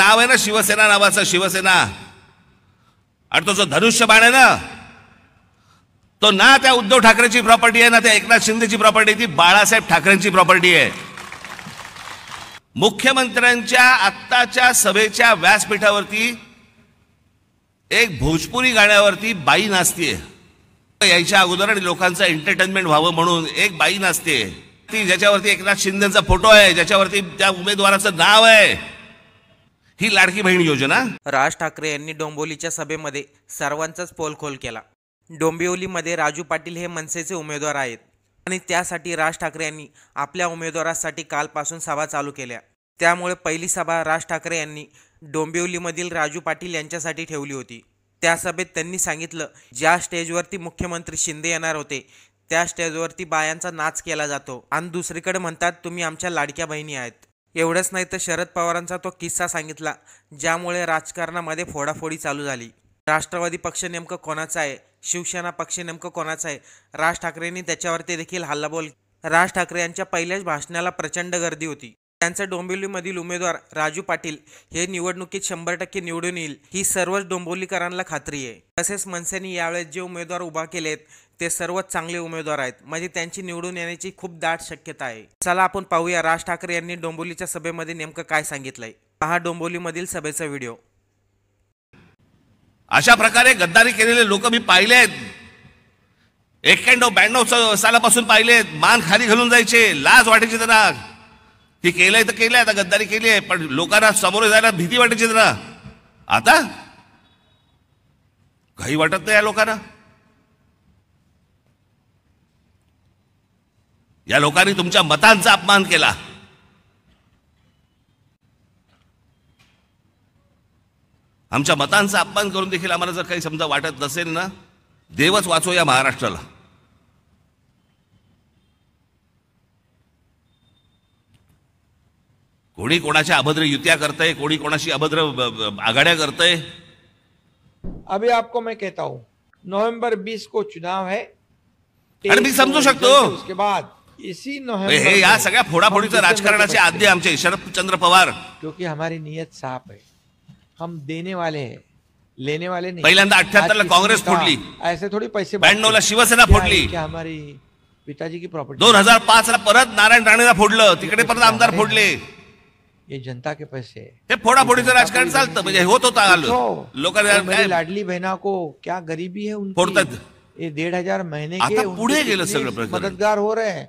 नाव आहे ना शिवसेना नावाचा शिवसेना आणि तो जो धनुष्य बाण आहे ना तो ना त्या उद्धव ठाकरेची प्रॉपर्टी आहे ना त्या एकनाथ शिंदेची प्रॉपर्टी ती बाळासाहेब ठाकरेंची प्रॉपर्टी आहे मुख्यमंत्र्यांच्या आत्ताच्या सभेच्या व्यासपीठावरती एक भोजपुरी गाण्यावरती बाई नाचते यायच्या अगोदर आणि लोकांचं एंटरटेनमेंट व्हावं म्हणून एक बाई नाचते ती ज्याच्यावरती एकनाथ शिंदेचा फोटो आहे ज्याच्यावरती त्या उमेदवाराचं नाव आहे ही लाडकी बहीण योजना राज ठाकरे यांनी डोंबिवलीच्या सभेमध्ये सर्वांचाच पोलखोल केला डोंबिवलीमध्ये राजू पाटील हे मनसेचे उमेदवार आहेत आणि त्यासाठी राज ठाकरे यांनी आपल्या उमेदवारासाठी कालपासून सभा चालू केल्या त्यामुळे पहिली सभा राज ठाकरे यांनी डोंबिवलीमधील राजू पाटील यांच्यासाठी ठेवली होती त्या सभेत त्यांनी सांगितलं ज्या स्टेजवरती मुख्यमंत्री शिंदे येणार होते त्या स्टेजवरती बायांचा नाच केला जातो आणि दुसरीकडे म्हणतात तुम्ही आमच्या लाडक्या बहिणी आहेत एवढंच नाही तर शरद पवारांचा तो किस्सा सांगितला ज्यामुळे राजकारणामध्ये फोडाफोडी चालू झाली राष्ट्रवादी पक्ष नेमकं कोणाचा आहे शिवसेना पक्ष नेमकं कोणाचा आहे राज ठाकरेंनी त्याच्यावरती देखील हल्लाबोल राज ठाकरे यांच्या पहिल्याच भाषणाला प्रचंड गर्दी होती त्यांचा डोंबिवलीमधील उमेदवार राजू पाटील हे निवडणुकीत शंभर टक्के निवडून येईल ही सर्वच डोंबिवलीकरांना खात्री आहे तसेच मनसेने यावेळेस जे उमेदवार उभा केलेत ते सर्व चांगले उमेदवार आहेत म्हणजे त्यांची निवडून येण्याची खूप दाट शक्यता आहे चला आपण पाहूया राज ठाकरे यांनी डोंबोलीच्या सभेमध्ये नेमकं काय सांगितलंय पहा डोंबोलीमधील सभेचा व्हिडिओ अशा प्रकारे गद्दारी केलेले लोक मी पाहिले आहेत एक्क्याण्णव ब्याण्णव सालापासून पाहिले आहेत मान खाली घालून जायचे लाज वाटायची त्यांना ती केलंय तर केलंय आता गद्दारी केली आहे पण लोकांना समोर जायला भीती वाटायची त्यांना आता काही वाटत नाही या लोकांना या लोकांनी तुमच्या मतांचा अपमान केला आमच्या मतांचा अपमान करून देखील आम्हाला जर काही समजा वाटत नसेल ना देवच वाचो या महाराष्ट्राला कोणी कोणाच्या अभद्र युत्या करतय कोणी कोणाशी अभद्र आघाड्या करतय अभी आपको मैं कहता हूं नोव्हेंबर बीस को चुनाव है अरे मी समजू शकतो उसके बाद हे या सगळ्या फोडाफोडीचं राजकारणाचे आद्य आमचे शरदचंद्र पवार क्योंकि हमारी नियत साफ आहे हम देने वाले है लेने वाले नहीं पहिल्यांदा ला काँग्रेस फोडली ऐसे थोडी पैसे ब्याण्णवला शिवसेना फोडली हमारी पिताजी की प्रॉपर्टी दोन हजार पाच ला परत नारायण राणेला फोडलं तिकडे परत आमदार फोडले हे जनता के पैसे हे फोडाफोडीचं राजकारण चालतं म्हणजे होत होता आलो लोकांना लाडली बहिणा को क्या गरीबी है फोडतात हे दीड हजार महिने आता पुढे गेलं सगळं मदतगार हो रहे हैं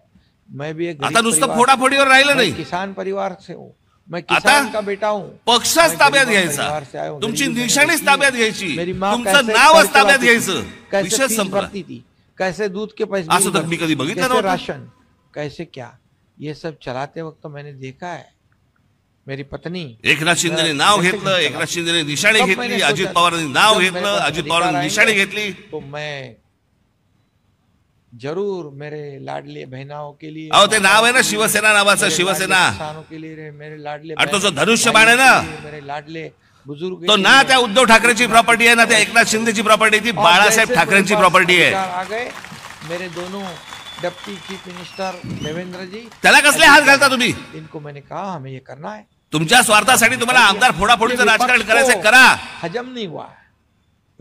मैं भी एक आता नुसतं फोडाफोडीवर राहिलं नाही किसान परिवार से हूं मैं किसान का बेटा हूं पक्षच ताब्यात घ्यायचा तुमची निशाणीच ताब्यात घ्यायची तुमचं नावच ताब्यात घ्यायचं कैसे संपत्ती ती कैसे दूध के पैसे असं तर मी कधी बघितलं राशन कैसे क्या ये सब चलाते वक्त मैंने देखा है मेरी पत्नी एकनाथ शिंदेने नाव घेतलं एकनाथ शिंदेने निशाणी घेतली अजित पवारांनी नाव घेतलं अजित पवारांनी निशाणी घेतली तो मैं जरूर मेरे लाडले बहनाओं के लिए आओ ते नाव आहे ना शिवसेना नावाचं शिवसेना लाडले धनुष्य तो जो बाण आहे ना मेरे लाडले बुजुर्ग तो ना त्या उद्धव ठाकरेची प्रॉपर्टी आहे ना त्या एकनाथ शिंदेची प्रॉपर्टी ती बाळासाहेब ठाकरेंची प्रॉपर्टी आहे आ मेरे दोनों deputy chief minister Devendra ji त्याला कसले हात घालता तुम्ही इनको मैंने कहा हमें ये करना है तुमच्या स्वार्थासाठी तुम्हाला आमदार फोडाफोडीचं राजकारण करायचं करा हजम नहीं हुआ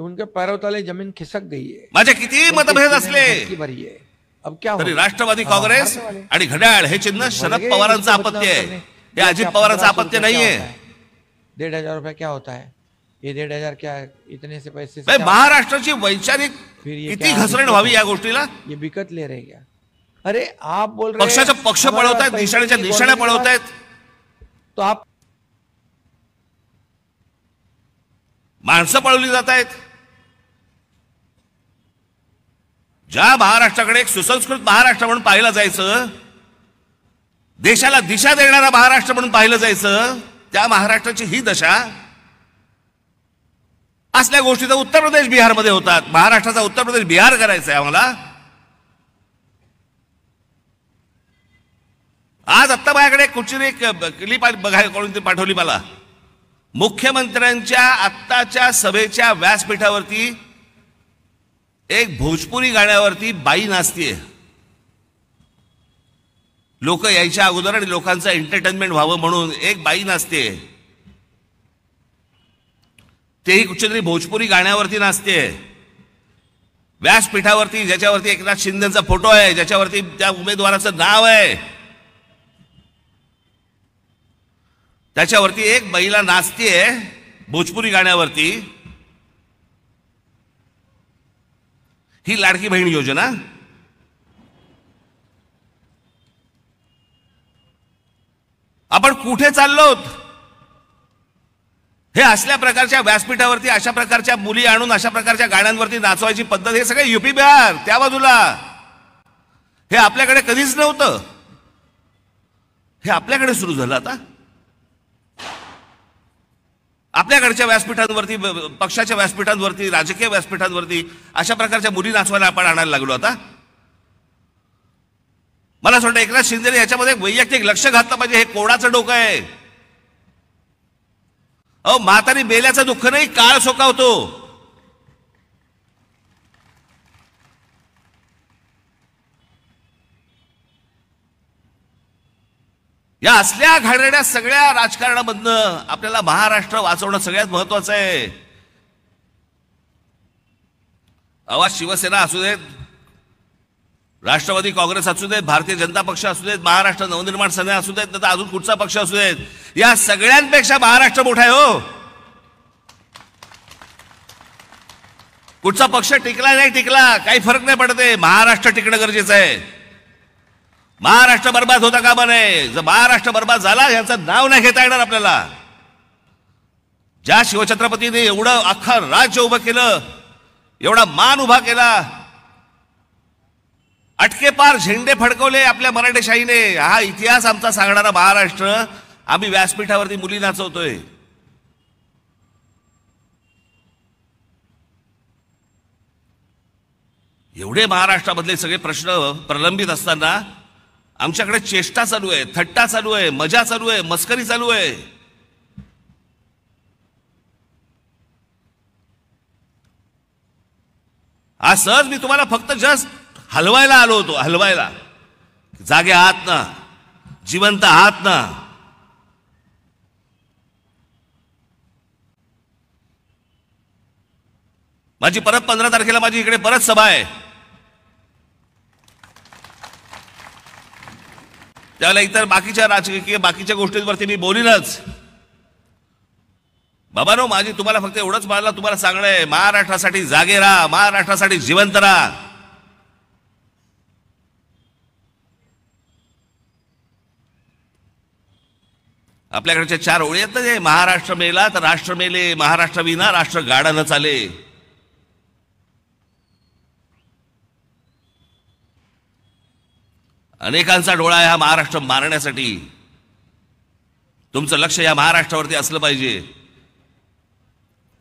उनके पैरों तले जमीन खिसक गई है माझे किती मतभेद असले भरी आहे अब क्या तरी राष्ट्रवादी काँग्रेस आणि घड्याळ हे चिन्ह शरद पवारांचं आपत्य आहे हे अजित पवारांचं आपत्य नाहीये डेढ़ हजार रुपया क्या होता है ये डेढ़ हजार क्या है? इतने से पैसे से महाराष्ट्राची वैचारिक किती घसरण व्हावी या गोष्टीला ये विकत ले रहे क्या अरे आप बोल रहे पक्षाचा पक्ष पळवतायत निशाण्याच्या निशाण्या पळवतायत तो आप माणसं पळवली जात आहेत ज्या महाराष्ट्राकडे एक सुसंस्कृत महाराष्ट्र म्हणून पाहिलं जायचं देशाला दिशा देणारा महाराष्ट्र म्हणून पाहिलं जायचं त्या महाराष्ट्राची ही दशा असल्या गोष्टी तर उत्तर प्रदेश बिहारमध्ये होतात महाराष्ट्राचा उत्तर प्रदेश बिहार करायचा आहे आम्हाला आज आत्ता माझ्याकडे कुठची एक क्लिप बघायला कोणी ती पाठवली मला मुख्यमंत्र्यांच्या आत्ताच्या सभेच्या व्यासपीठावरती एक भोजपुरी गाण्यावरती बाई नाचतीये लोक यायच्या अगोदर आणि लोकांचं एंटरटेनमेंट व्हावं म्हणून एक बाई नाचते तेही कुठच्या भोजपुरी गाण्यावरती नाचते व्यासपीठावरती ज्याच्यावरती एकनाथ शिंदेचा फोटो आहे ज्याच्यावरती त्या उमेदवाराचं नाव आहे त्याच्यावरती एक बाईला नाचतीये भोजपुरी गाण्यावरती ही लाडकी बहीण योजना आपण कुठे चाललोत हे असल्या प्रकारच्या व्यासपीठावरती अशा प्रकारच्या मुली आणून अशा प्रकारच्या गाण्यांवरती नाचवायची पद्धत हे सगळे युपी बिहार त्या बाजूला हे आपल्याकडे कधीच नव्हतं हे आपल्याकडे सुरू झालं आता आपल्याकडच्या व्यासपीठांवरती पक्षाच्या व्यासपीठांवरती राजकीय व्यासपीठांवरती अशा प्रकारच्या मुली नाचवायला आपण आणायला लागलो आता मला असं वाटतं एकनाथ शिंदेने याच्यामध्ये वैयक्तिक लक्ष घातलं पाहिजे हे कोणाचं डोकं आहे अहो म्हातारी बेल्याचं दुःख नाही काळ सोकावतो या असल्या घाणेरड्या सगळ्या राजकारणामधनं आपल्याला महाराष्ट्र वाचवणं सगळ्यात महत्वाचं आहे आवाज शिवसेना असू देत राष्ट्रवादी काँग्रेस असू देत भारतीय जनता पक्ष असू देत महाराष्ट्र नवनिर्माण सेना असू देत तर अजून कुठचा पक्ष असू देत या सगळ्यांपेक्षा महाराष्ट्र मोठा आहे हो कुठचा पक्ष टिकला नाही टिकला काही फरक नाही पडते महाराष्ट्र टिकणं गरजेचं आहे महाराष्ट्र बर्बाद होता का बने जर महाराष्ट्र बर्बाद झाला याचं नाव नाही घेता येणार आपल्याला ज्या शिवछत्रपतीने एवढं अख्खं राज्य उभं केलं एवढा मान उभा केला अटकेपार झेंडे फडकवले आपल्या मराठेशाहीने हा इतिहास आमचा सांगणारा महाराष्ट्र आम्ही व्यासपीठावरती मुली नाचवतोय एवढे महाराष्ट्रामधले सगळे प्रश्न प्रलंबित असताना आमच्याकडे चेष्टा चालू आहे थट्टा चालू आहे मजा चालू आहे मस्करी चालू आहे आज सहज मी तुम्हाला फक्त जस्ट हलवायला आलो होतो हलवायला जागे आहात ना जिवंत आहात ना माझी परत पंधरा तारखेला माझी इकडे परत सभा आहे त्यावेळेला इतर बाकीच्या राजकीय बाकीच्या गोष्टींवरती मी बोलीनच नो माझी तुम्हाला फक्त एवढंच मला तुम्हाला सांगणं आहे महाराष्ट्रासाठी जागे राहा महाराष्ट्रासाठी जिवंत राहा आपल्याकडच्या चार ओळी आहेत ना महाराष्ट्र मेला तर राष्ट्र मेले महाराष्ट्र विना राष्ट्र गाडानं चाले अनेकांचा डोळा हा महाराष्ट्र मारण्यासाठी तुमचं लक्ष या महाराष्ट्रावरती असलं पाहिजे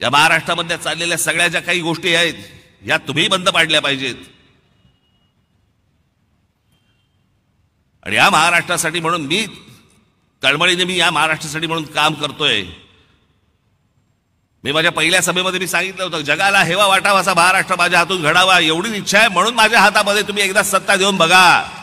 या महाराष्ट्रामध्ये चाललेल्या सगळ्या ज्या काही गोष्टी आहेत या तुम्ही बंद पाडल्या पाहिजेत आणि या महाराष्ट्रासाठी म्हणून मी तळमळीने मी या महाराष्ट्रासाठी म्हणून काम करतोय मी माझ्या पहिल्या सभेमध्ये मी सांगितलं होतं जगाला हेवा वाटावा असा महाराष्ट्र माझ्या हातून घडावा एवढीच इच्छा आहे म्हणून माझ्या हातामध्ये तुम्ही एकदा सत्ता देऊन बघा